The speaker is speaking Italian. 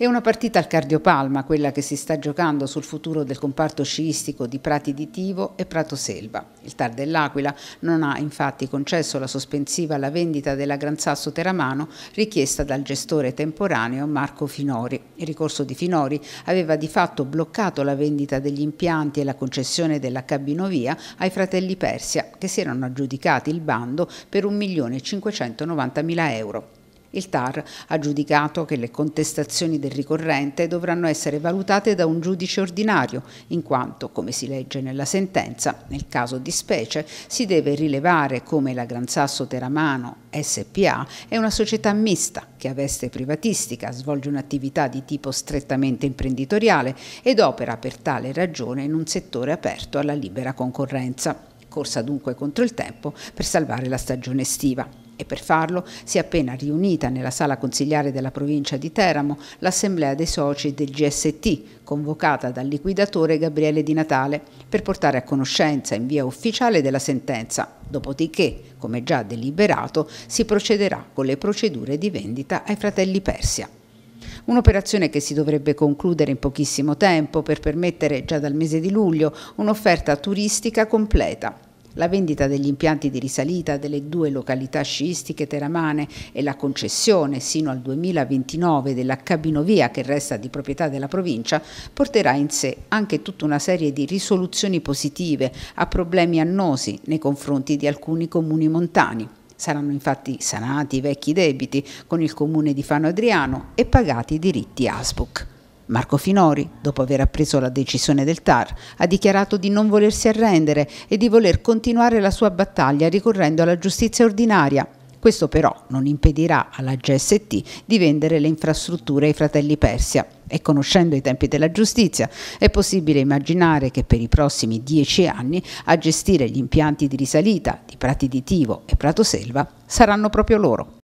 È una partita al cardiopalma quella che si sta giocando sul futuro del comparto sciistico di Prati di Tivo e Prato Selva. Il TAR dell'Aquila non ha infatti concesso la sospensiva alla vendita della Gran Sasso Teramano richiesta dal gestore temporaneo Marco Finori. Il ricorso di Finori aveva di fatto bloccato la vendita degli impianti e la concessione della cabinovia ai fratelli Persia che si erano aggiudicati il bando per 1.590.000 euro. Il TAR ha giudicato che le contestazioni del ricorrente dovranno essere valutate da un giudice ordinario, in quanto, come si legge nella sentenza, nel caso di specie si deve rilevare come la Gran Sasso Teramano SPA è una società mista che ha veste privatistica, svolge un'attività di tipo strettamente imprenditoriale ed opera per tale ragione in un settore aperto alla libera concorrenza. Corsa dunque contro il tempo per salvare la stagione estiva e per farlo si è appena riunita nella sala consigliare della provincia di Teramo l'assemblea dei soci del GST, convocata dal liquidatore Gabriele Di Natale, per portare a conoscenza in via ufficiale della sentenza, dopodiché, come già deliberato, si procederà con le procedure di vendita ai fratelli Persia. Un'operazione che si dovrebbe concludere in pochissimo tempo per permettere già dal mese di luglio un'offerta turistica completa la vendita degli impianti di risalita delle due località sciistiche teramane e la concessione sino al 2029 della cabinovia che resta di proprietà della provincia porterà in sé anche tutta una serie di risoluzioni positive a problemi annosi nei confronti di alcuni comuni montani. Saranno infatti sanati i vecchi debiti con il comune di Fano Adriano e pagati i diritti ASBUC. Marco Finori, dopo aver appreso la decisione del TAR, ha dichiarato di non volersi arrendere e di voler continuare la sua battaglia ricorrendo alla giustizia ordinaria. Questo però non impedirà alla GST di vendere le infrastrutture ai fratelli Persia e conoscendo i tempi della giustizia è possibile immaginare che per i prossimi dieci anni a gestire gli impianti di risalita di Prati di Tivo e Prato Selva saranno proprio loro.